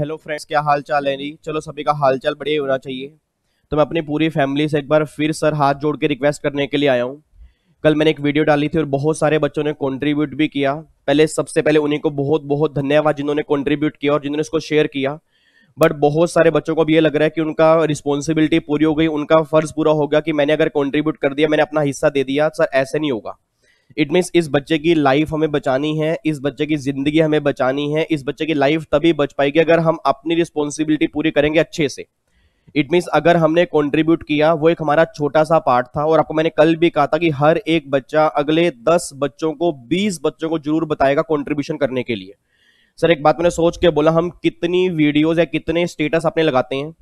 hello friends क्या हाल चाल है जी चलो सभी का हाल चाल बढ़िया होना चाहिए तो मैं अपनी पूरी फैमिली से एक बार फिर सर हाथ जोड़ के रिक्वेस्ट करने के लिए आया हूँ कल मैंने एक वीडियो डाली थी और बहुत सारे बच्चों ने कॉन्ट्रीब्यूट भी किया पहले सबसे पहले उन्हीं को बहुत बहुत धन्यवाद जिन्होंने कॉन्ट्रीब्यूट किया और जिन्होंने इसको शेयर किया बट बहुत सारे बच्चों को भी ये लग रहा है कि उनका रिस्पॉन्सिबिलिटी पूरी हो गई उनका फर्ज पूरा हो गया कि मैंने अगर कॉन्ट्रीब्यूट कर दिया मैंने अपना हिस्सा दे दिया सर ऐसे नहीं होगा इट मीन्स इस बच्चे की लाइफ हमें बचानी है इस बच्चे की जिंदगी हमें बचानी है इस बच्चे की लाइफ तभी बच पाएगी अगर हम अपनी रिस्पॉन्सिबिलिटी पूरी करेंगे अच्छे से इट मीन्स अगर हमने कॉन्ट्रीब्यूट किया वो एक हमारा छोटा सा पार्ट था और आपको मैंने कल भी कहा था कि हर एक बच्चा अगले दस बच्चों को बीस बच्चों को जरूर बताएगा कॉन्ट्रीब्यूशन करने के लिए सर एक बात मैंने सोच के बोला हम कितनी वीडियोज या कितने स्टेटस अपने लगाते हैं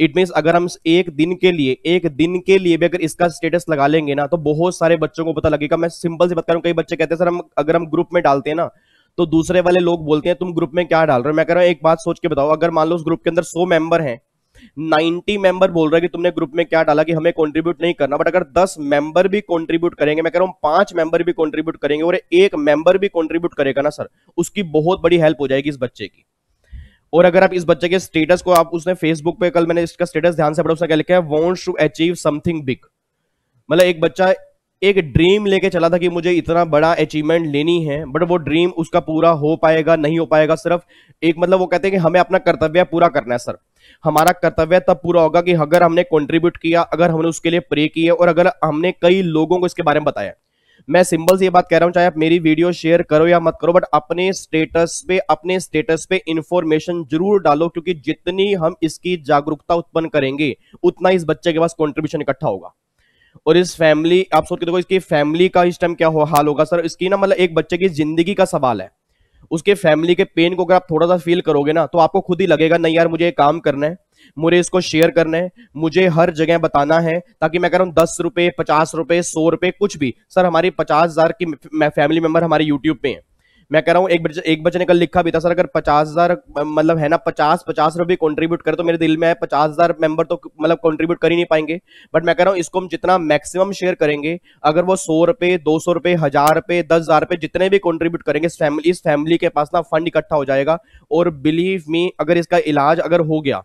इट मीन्स अगर हम एक दिन के लिए एक दिन के लिए भी अगर इसका स्टेटस लगा लेंगे ना तो बहुत सारे बच्चों को पता लगेगा मैं सिंपल से बता रहा हूँ कई बच्चे कहते हैं सर हम अगर हम ग्रुप में डालते हैं ना तो दूसरे वाले लोग बोलते हैं तुम ग्रुप में क्या डाल रहे हो मैं कह रहा हूँ एक बात सोच के बताओ अगर मान लो उस ग्रुप के अंदर सौ मेंबर हैं 90 मेंबर बोल रहा है कि तुमने ग्रुप में क्या डाला कि हमें कंट्रीब्यूट नहीं करना बट अगर 10 मेंबर भी कंट्रीब्यूट करेंगे मैं कह रहा हूं पांच मेंबर भी कंट्रीब्यूट करेंगे और एक मेंबर भी कंट्रीब्यूट करेगा ना सर उसकी बहुत बड़ी हेल्प हो जाएगी इस बच्चे की और अगर आप इस बच्चे के स्टेटस को आप उसने फेसबुक पे कल मैंने इसका स्टेटस ध्यान से पढ़ा उसने क्या लिखा है wants to achieve something big मतलब एक बच्चा एक ड्रीम लेके चला था कि मुझे इतना बड़ा अचीवमेंट लेनी है बट वो ड्रीम उसका पूरा हो पाएगा नहीं हो पाएगा सिर्फ एक मतलब वो कहते हैं कि हमें अपना कर्तव्य पूरा करना है सर हमारा कर्तव्य तब पूरा होगा कि अगर हमने कंट्रीब्यूट किया अगर हमने उसके लिए प्रे किया और अगर हमने कई लोगों को इसके बारे में बताया मैं सिंबल से ये बात कह रहा हूँ चाहे आप मेरी वीडियो शेयर करो या मत करो बट अपने स्टेटस पे अपने स्टेटस पे इंफॉर्मेशन जरूर डालो क्योंकि जितनी हम इसकी जागरूकता उत्पन्न करेंगे उतना इस बच्चे के पास कॉन्ट्रीब्यूशन इकट्ठा होगा और इस फैमिली आप सोच के देखो इसकी फैमिली का इस टाइम क्या हो हाल होगा सर इसकी ना मतलब एक बच्चे की जिंदगी का सवाल है उसके फैमिली के पेन को अगर आप थोड़ा सा फील करोगे ना तो आपको खुद ही लगेगा नहीं यार मुझे काम करना है मुझे इसको शेयर करना है मुझे हर जगह बताना है ताकि मैं कह रहा हूँ दस रुपये पचास रुपये सौ रुपये कुछ भी सर हमारी पचास हज़ार की फैमिली मेम्बर हमारे यूट्यूब पे हैं मैं कह रहा हूँ एक बच, एक बच्चे ने कल लिखा भी था सर अगर पचास हज़ार मतलब है ना पचास पचास रुपये कंट्रीब्यूट करे तो मेरे दिल में है पचास हज़ार मेंबर तो मतलब कंट्रीब्यूट कर ही नहीं पाएंगे बट मैं कह रहा हूँ इसको हम जितना मैक्सिमम शेयर करेंगे अगर वो सौ रुपये दो सौ रुपये हज़ार रुपये दस हज़ार रुपये जितने भी कॉन्ट्रीब्यूट करेंगे इस फैमिली इस फैमिली के पास ना फंड इकट्ठा हो जाएगा और बिलीव मी अगर इसका इलाज अगर हो गया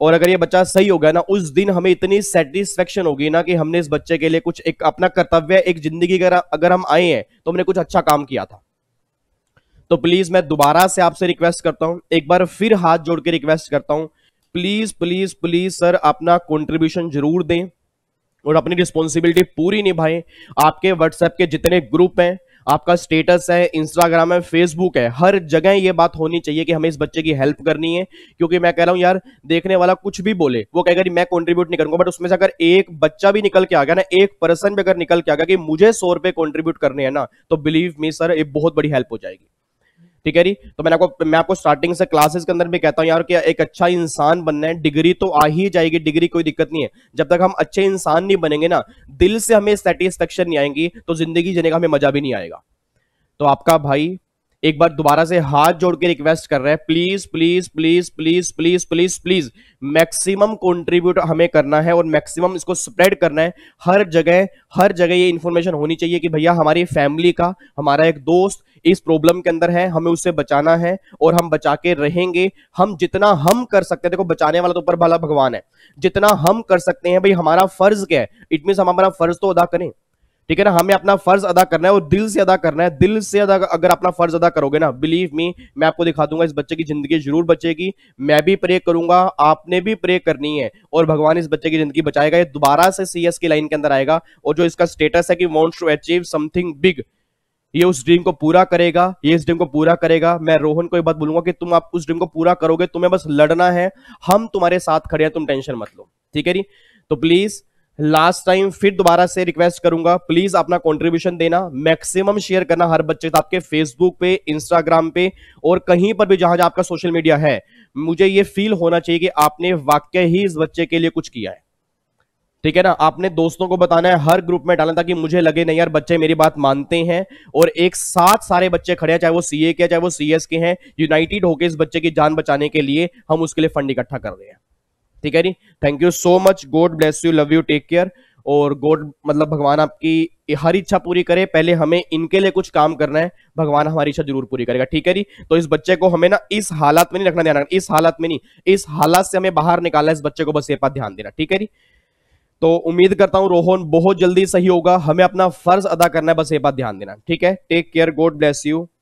और अगर ये बच्चा सही होगा ना उस दिन हमें इतनी सेटिस्फेक्शन होगी ना कि हमने इस बच्चे के लिए कुछ एक अपना कर्तव्य एक जिंदगी का अगर हम आए हैं तो हमने कुछ अच्छा काम किया था तो प्लीज मैं दोबारा से आपसे रिक्वेस्ट करता हूं एक बार फिर हाथ जोड़ के रिक्वेस्ट करता हूं प्लीज प्लीज प्लीज सर अपना कॉन्ट्रीब्यूशन जरूर दें और अपनी रिस्पॉन्सिबिलिटी पूरी निभाएं आपके व्हाट्सएप के जितने ग्रुप हैं आपका स्टेटस है इंस्टाग्राम है फेसबुक है हर जगह ये बात होनी चाहिए कि हमें इस बच्चे की हेल्प करनी है क्योंकि मैं कह रहा हूँ यार देखने वाला कुछ भी बोले वो कहेगा मैं कॉन्ट्रीब्यूट नहीं करूंगा बट उसमें से अगर एक बच्चा भी निकल के आ गया ना एक पर्सन भी अगर निकल के आ गया कि मुझे सौ रुपए कॉन्ट्रीब्यूट करने है ना तो बिलीव मी सर ये बहुत बड़ी हेल्प हो जाएगी ठीक है जी तो मैंने आपको मैं आपको स्टार्टिंग से क्लासेस के अंदर भी कहता हूँ यार कि एक अच्छा इंसान बनना है डिग्री तो आ ही जाएगी डिग्री कोई दिक्कत नहीं है जब तक हम अच्छे इंसान नहीं बनेंगे ना दिल से हमें सेटिस्फेक्शन नहीं आएंगी तो जिंदगी जीने का हमें मजा भी नहीं आएगा तो आपका भाई एक बार दोबारा से हाथ जोड़ के रिक्वेस्ट कर रहे हैं please please please please please please please maximum contribute हमें करना है और मैक्सिमम इसको स्प्रेड करना है हर जगह हर जगह ये इन्फॉर्मेशन होनी चाहिए कि भैया हमारी फैमिली का हमारा एक दोस्त इस प्रॉब्लम के अंदर है हमें उससे बचाना है और हम बचा के रहेंगे हम जितना हम कर सकते हैं देखो बचाने वाला तो ऊपर भला भगवान है जितना हम कर सकते हैं भाई हमारा फर्ज क्या है इट मीन हम हमारा फर्ज तो अदा करें ठीक है ना हमें अपना फर्ज अदा करना है और दिल से अदा करना है दिल से अदा अगर अपना फर्ज अदा करोगे ना बिलीव मी मैं आपको दिखा दूंगा इस बच्चे की जिंदगी जरूर बचेगी मैं भी प्रे करूंगा आपने भी प्रे करनी है और भगवान इस बच्चे की जिंदगी बचाएगा ये दोबारा से सीएस की लाइन के अंदर आएगा और जो इसका स्टेटस है कि wants to achieve something big ये उस ड्रीम को पूरा करेगा ये इस ड्रीम को पूरा करेगा मैं रोहन को ये बात बोलूंगा कि तुम आप उस ड्रीम को पूरा करोगे तुम्हें बस लड़ना है हम तुम्हारे साथ खड़े हैं तुम टेंशन मत लो ठीक है जी तो प्लीज लास्ट टाइम फिर दोबारा से रिक्वेस्ट करूंगा प्लीज अपना कंट्रीब्यूशन देना मैक्सिमम शेयर करना हर बच्चे आपके फेसबुक पे इंस्टाग्राम पे और कहीं पर भी जहां जहां आपका सोशल मीडिया है मुझे ये फील होना चाहिए कि आपने वाक्य ही इस बच्चे के लिए कुछ किया है ठीक है ना आपने दोस्तों को बताना है हर ग्रुप में डालना ताकि मुझे लगे नहीं यार बच्चे मेरी बात मानते हैं और एक साथ सारे बच्चे खड़े हैं चाहे वो सीए के चाहे वो सीएस के हैं यूनाइटेड होके इस बच्चे की जान बचाने के लिए हम उसके लिए फंड इकट्ठा कर रहे हैं ठीक है जी thank you so much God bless you love you take care और गॉड मतलब भगवान आपकी हर इच्छा पूरी करे पहले हमें इनके लिए कुछ काम करना है भगवान हमारी इच्छा जरूर पूरी करेगा ठीक है जी तो इस बच्चे को हमें ना इस हालात में नहीं रखना ध्यान रखना इस हालात में नहीं इस हालात से हमें बाहर निकालना इस बच्चे को बस ये पास ध्यान देना ठीक है जी तो उम्मीद करता हूं रोहन बहुत जल्दी सही होगा हमें अपना फर्ज अदा करना है बस ये बात ध्यान देना ठीक है take care God bless you